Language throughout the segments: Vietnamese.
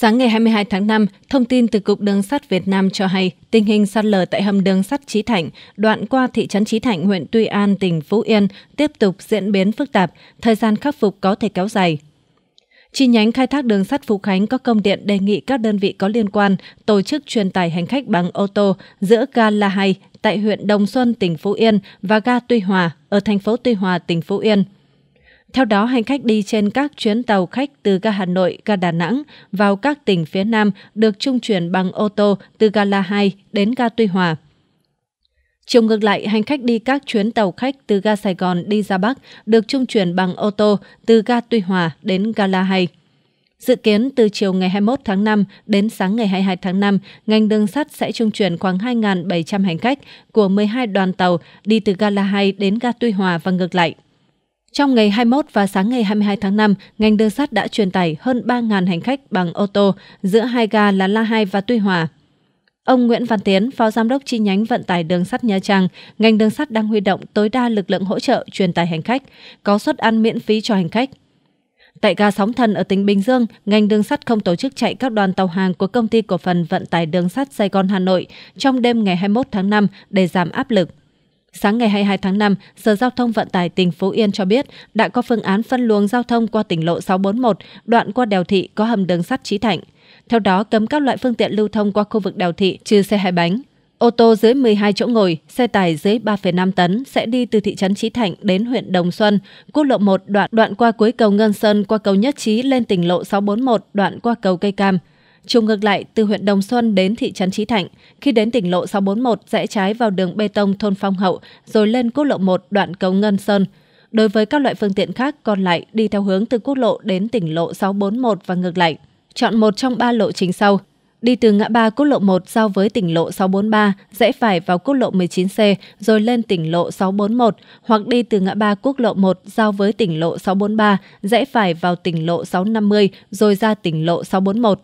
Sáng ngày 22 tháng 5, thông tin từ Cục Đường sắt Việt Nam cho hay tình hình sạt lở tại hầm đường sắt Trí Thạnh, đoạn qua thị trấn Trí Thạnh, huyện Tuy An, tỉnh Phú Yên tiếp tục diễn biến phức tạp, thời gian khắc phục có thể kéo dài. Chi nhánh khai thác đường sắt Phú Khánh có công điện đề nghị các đơn vị có liên quan tổ chức truyền tải hành khách bằng ô tô giữa ga La Hay tại huyện Đồng Xuân, tỉnh Phú Yên và ga Tuy Hòa ở thành phố Tuy Hòa, tỉnh Phú Yên – theo đó, hành khách đi trên các chuyến tàu khách từ ga Hà Nội, ga Đà Nẵng vào các tỉnh phía Nam được trung chuyển bằng ô tô từ ga La 2 đến ga Tuy Hòa. Chiều ngược lại, hành khách đi các chuyến tàu khách từ ga Sài Gòn đi ra Bắc được trung chuyển bằng ô tô từ ga Tuy Hòa đến ga La Hay. Dự kiến từ chiều ngày 21 tháng 5 đến sáng ngày 22 tháng 5, ngành đường sắt sẽ trung chuyển khoảng 2.700 hành khách của 12 đoàn tàu đi từ ga La Hay đến ga Tuy Hòa và ngược lại. Trong ngày 21 và sáng ngày 22 tháng 5, ngành đường sắt đã truyền tải hơn 3.000 hành khách bằng ô tô giữa hai ga là La Hai và Tuy Hòa. Ông Nguyễn Văn Tiến, Phó Giám đốc chi nhánh vận tải đường sắt Nha Trang, ngành đường sắt đang huy động tối đa lực lượng hỗ trợ truyền tải hành khách, có suất ăn miễn phí cho hành khách. Tại ga Sóng Thần ở tỉnh Bình Dương, ngành đường sắt không tổ chức chạy các đoàn tàu hàng của công ty cổ phần vận tải đường sắt Sài Gòn Hà Nội trong đêm ngày 21 tháng 5 để giảm áp lực. Sáng ngày 22 tháng 5, Sở Giao thông Vận tải tỉnh Phú Yên cho biết đã có phương án phân luồng giao thông qua tỉnh lộ 641, đoạn qua đèo thị có hầm đường sắt Trí Thạnh. Theo đó, cấm các loại phương tiện lưu thông qua khu vực đèo thị trừ xe hai bánh. Ô tô dưới 12 chỗ ngồi, xe tải dưới 3,5 tấn sẽ đi từ thị trấn Trí Thạnh đến huyện Đồng Xuân, quốc lộ 1 đoạn đoạn qua cuối cầu Ngân Sơn qua cầu Nhất Trí lên tỉnh lộ 641 đoạn qua cầu Cây Cam chiều ngược lại từ huyện Đồng Xuân đến thị trấn Trí Thạnh. Khi đến tỉnh lộ 641 rẽ trái vào đường bê tông thôn Phong Hậu rồi lên quốc lộ 1 đoạn cầu Ngân Sơn. Đối với các loại phương tiện khác còn lại đi theo hướng từ quốc lộ đến tỉnh lộ 641 và ngược lại. Chọn một trong ba lộ trình sau. Đi từ ngã ba quốc lộ 1 giao với tỉnh lộ 643, rẽ phải vào quốc lộ 19C rồi lên tỉnh lộ 641 hoặc đi từ ngã ba quốc lộ 1 giao với tỉnh lộ 643, rẽ phải vào tỉnh lộ 650 rồi ra tỉnh lộ 641.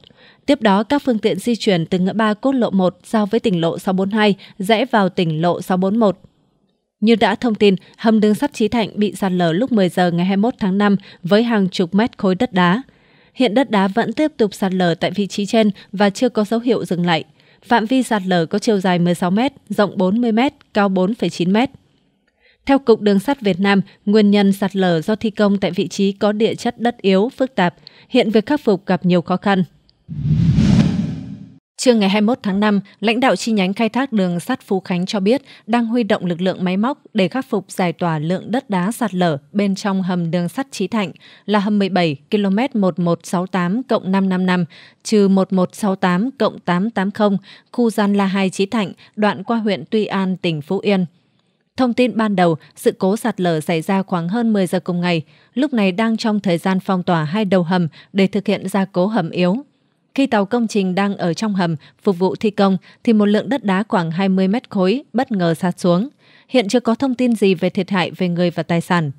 Tiếp đó, các phương tiện di chuyển từ ngã ba cốt lộ 1 giao với tỉnh lộ 642 rẽ vào tỉnh lộ 641. Như đã thông tin, hầm đường sắt Trí Thạnh bị sạt lở lúc 10 giờ ngày 21 tháng 5 với hàng chục mét khối đất đá. Hiện đất đá vẫn tiếp tục sạt lở tại vị trí trên và chưa có dấu hiệu dừng lại. Phạm vi sạt lở có chiều dài 16 m, rộng 40 m, cao 4,9 m. Theo Cục Đường sắt Việt Nam, nguyên nhân sạt lở do thi công tại vị trí có địa chất đất yếu, phức tạp. Hiện việc khắc phục gặp nhiều khó khăn. Trưa ngày 21 tháng 5, lãnh đạo chi nhánh khai thác đường sắt Phú Khánh cho biết đang huy động lực lượng máy móc để khắc phục giải tỏa lượng đất đá sạt lở bên trong hầm đường sắt Trí Thạnh là hầm 17 km 1168 555 trừ 1168 880 khu gian La Hai Trí Thạnh đoạn qua huyện Tuy An, tỉnh Phú Yên. Thông tin ban đầu, sự cố sạt lở xảy ra khoảng hơn 10 giờ cùng ngày, lúc này đang trong thời gian phong tỏa hai đầu hầm để thực hiện gia cố hầm yếu khi tàu công trình đang ở trong hầm phục vụ thi công thì một lượng đất đá khoảng 20 mét khối bất ngờ sạt xuống. Hiện chưa có thông tin gì về thiệt hại về người và tài sản.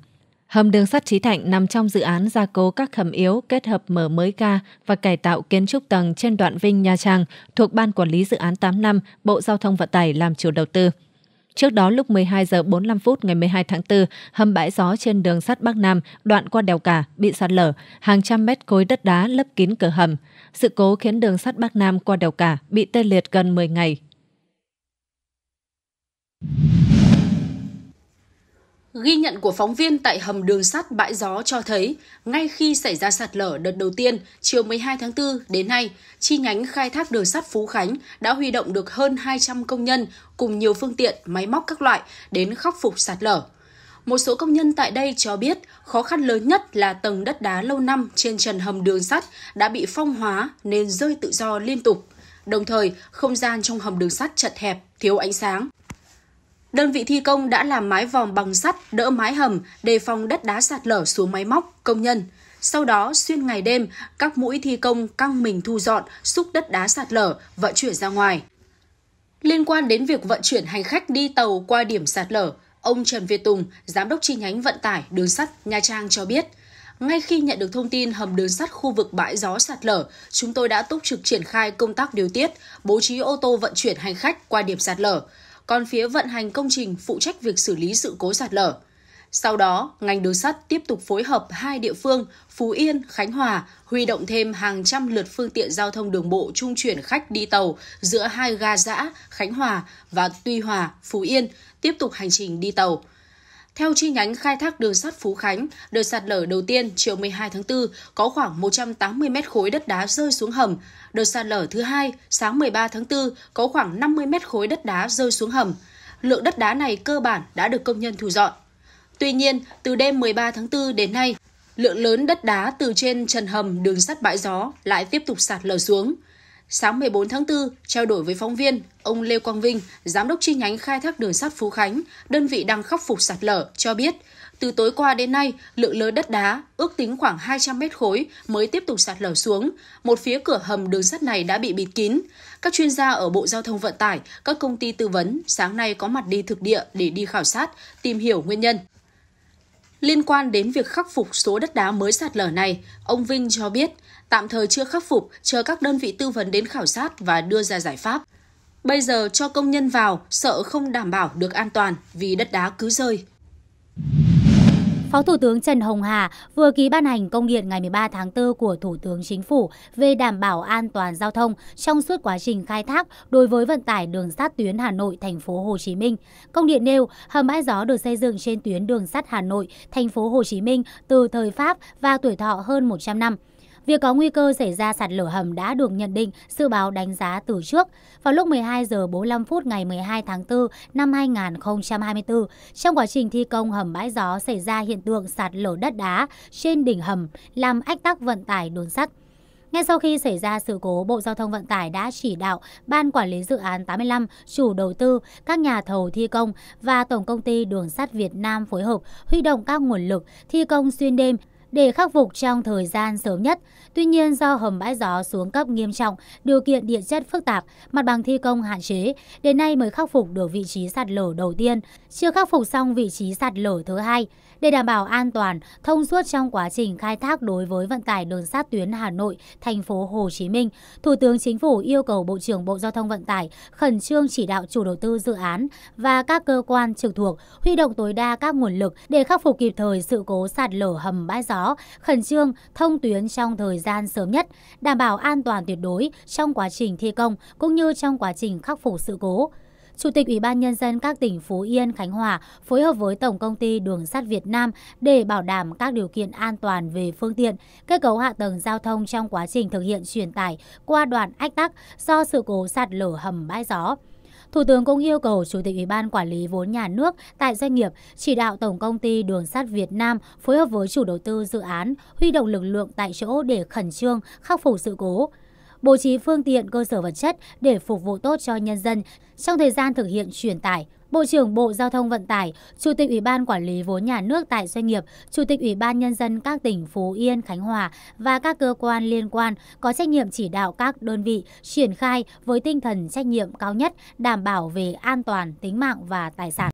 Hầm đường sắt Trí Thạnh nằm trong dự án gia cố các hầm yếu kết hợp mở mới ga và cải tạo kiến trúc tầng trên đoạn Vinh Nha Trang thuộc Ban Quản lý Dự án 8 năm Bộ Giao thông Vận tải làm chủ đầu tư. Trước đó lúc 12 giờ 45 phút ngày 12 tháng 4, hầm bãi gió trên đường sắt Bắc Nam đoạn qua đèo cả bị sạt lở, hàng trăm mét khối đất đá lấp kín cửa hầm. Sự cố khiến đường sắt Bắc Nam qua đèo cả bị tê liệt gần 10 ngày. Ghi nhận của phóng viên tại hầm đường sắt Bãi Gió cho thấy, ngay khi xảy ra sạt lở đợt đầu tiên, chiều 12 tháng 4 đến nay, chi nhánh khai thác đường sắt Phú Khánh đã huy động được hơn 200 công nhân cùng nhiều phương tiện, máy móc các loại đến khắc phục sạt lở. Một số công nhân tại đây cho biết khó khăn lớn nhất là tầng đất đá lâu năm trên trần hầm đường sắt đã bị phong hóa nên rơi tự do liên tục. Đồng thời, không gian trong hầm đường sắt chật hẹp, thiếu ánh sáng. Đơn vị thi công đã làm mái vòm bằng sắt đỡ mái hầm đề phòng đất đá sạt lở xuống máy móc, công nhân. Sau đó, xuyên ngày đêm, các mũi thi công căng mình thu dọn, xúc đất đá sạt lở, vận chuyển ra ngoài. Liên quan đến việc vận chuyển hành khách đi tàu qua điểm sạt lở, ông Trần Việt Tùng, Giám đốc chi nhánh vận tải đường sắt Nha Trang cho biết, ngay khi nhận được thông tin hầm đường sắt khu vực bãi gió sạt lở, chúng tôi đã túc trực triển khai công tác điều tiết, bố trí ô tô vận chuyển hành khách qua điểm sạt lở còn phía vận hành công trình phụ trách việc xử lý sự cố sạt lở. Sau đó, ngành đường sắt tiếp tục phối hợp hai địa phương Phú Yên, Khánh Hòa huy động thêm hàng trăm lượt phương tiện giao thông đường bộ trung chuyển khách đi tàu giữa hai ga giã Khánh Hòa và Tuy Hòa, Phú Yên tiếp tục hành trình đi tàu. Theo chi nhánh khai thác đường sắt Phú Khánh, đợt sạt lở đầu tiên chiều 12 tháng 4 có khoảng 180 mét khối đất đá rơi xuống hầm. Đợt sạt lở thứ hai sáng 13 tháng 4 có khoảng 50 mét khối đất đá rơi xuống hầm. Lượng đất đá này cơ bản đã được công nhân thu dọn. Tuy nhiên, từ đêm 13 tháng 4 đến nay, lượng lớn đất đá từ trên trần hầm đường sắt bãi gió lại tiếp tục sạt lở xuống. Sáng 14 tháng 4, trao đổi với phóng viên, ông Lê Quang Vinh, giám đốc chi nhánh khai thác đường sắt Phú Khánh, đơn vị đang khắc phục sạt lở, cho biết từ tối qua đến nay, lượng lớn đất đá, ước tính khoảng 200 mét khối mới tiếp tục sạt lở xuống. Một phía cửa hầm đường sắt này đã bị bịt kín. Các chuyên gia ở Bộ Giao thông Vận tải, các công ty tư vấn sáng nay có mặt đi thực địa để đi khảo sát, tìm hiểu nguyên nhân. Liên quan đến việc khắc phục số đất đá mới sạt lở này, ông Vinh cho biết tạm thời chưa khắc phục, chờ các đơn vị tư vấn đến khảo sát và đưa ra giải pháp. Bây giờ cho công nhân vào, sợ không đảm bảo được an toàn vì đất đá cứ rơi. Phó Thủ tướng Trần Hồng Hà vừa ký ban hành công điện ngày 13 tháng 4 của Thủ tướng Chính phủ về đảm bảo an toàn giao thông trong suốt quá trình khai thác đối với vận tải đường sắt tuyến Hà Nội thành phố Hồ Chí Minh. Công điện nêu hầm bãi gió được xây dựng trên tuyến đường sắt Hà Nội thành phố Hồ Chí Minh từ thời Pháp và tuổi thọ hơn 100 năm. Việc có nguy cơ xảy ra sạt lở hầm đã được nhận định, dự báo đánh giá từ trước. Vào lúc 12 giờ 45 phút ngày 12 tháng 4 năm 2024, trong quá trình thi công hầm bãi gió xảy ra hiện tượng sạt lở đất đá trên đỉnh hầm làm ách tắc vận tải đường sắt. Ngay sau khi xảy ra sự cố, Bộ Giao thông Vận tải đã chỉ đạo Ban Quản lý Dự án 85, chủ đầu tư, các nhà thầu thi công và Tổng Công ty Đường sắt Việt Nam phối hợp huy động các nguồn lực thi công xuyên đêm, để khắc phục trong thời gian sớm nhất. Tuy nhiên do hầm bãi gió xuống cấp nghiêm trọng, điều kiện địa chất phức tạp, mặt bằng thi công hạn chế, đến nay mới khắc phục được vị trí sạt lở đầu tiên, chưa khắc phục xong vị trí sạt lở thứ hai để đảm bảo an toàn, thông suốt trong quá trình khai thác đối với vận tải đường sắt tuyến Hà Nội, thành phố Hồ Chí Minh, Thủ tướng Chính phủ yêu cầu Bộ trưởng Bộ Giao thông Vận tải khẩn trương chỉ đạo chủ đầu tư dự án và các cơ quan trực thuộc huy động tối đa các nguồn lực để khắc phục kịp thời sự cố sạt lở hầm bãi gió, khẩn trương thông tuyến trong thời gian sớm nhất, đảm bảo an toàn tuyệt đối trong quá trình thi công cũng như trong quá trình khắc phục sự cố. Chủ tịch Ủy ban Nhân dân các tỉnh Phú Yên, Khánh Hòa phối hợp với Tổng Công ty Đường sắt Việt Nam để bảo đảm các điều kiện an toàn về phương tiện, kết cấu hạ tầng giao thông trong quá trình thực hiện truyền tải qua đoạn ách tắc do sự cố sạt lở hầm bãi gió. Thủ tướng cũng yêu cầu Chủ tịch Ủy ban Quản lý vốn nhà nước tại doanh nghiệp chỉ đạo Tổng công ty Đường sắt Việt Nam phối hợp với chủ đầu tư dự án huy động lực lượng tại chỗ để khẩn trương khắc phục sự cố bố trí phương tiện cơ sở vật chất để phục vụ tốt cho nhân dân trong thời gian thực hiện truyền tải. Bộ trưởng Bộ Giao thông Vận tải, Chủ tịch Ủy ban Quản lý vốn nhà nước tại doanh nghiệp, Chủ tịch Ủy ban Nhân dân các tỉnh Phú Yên, Khánh Hòa và các cơ quan liên quan có trách nhiệm chỉ đạo các đơn vị triển khai với tinh thần trách nhiệm cao nhất, đảm bảo về an toàn tính mạng và tài sản.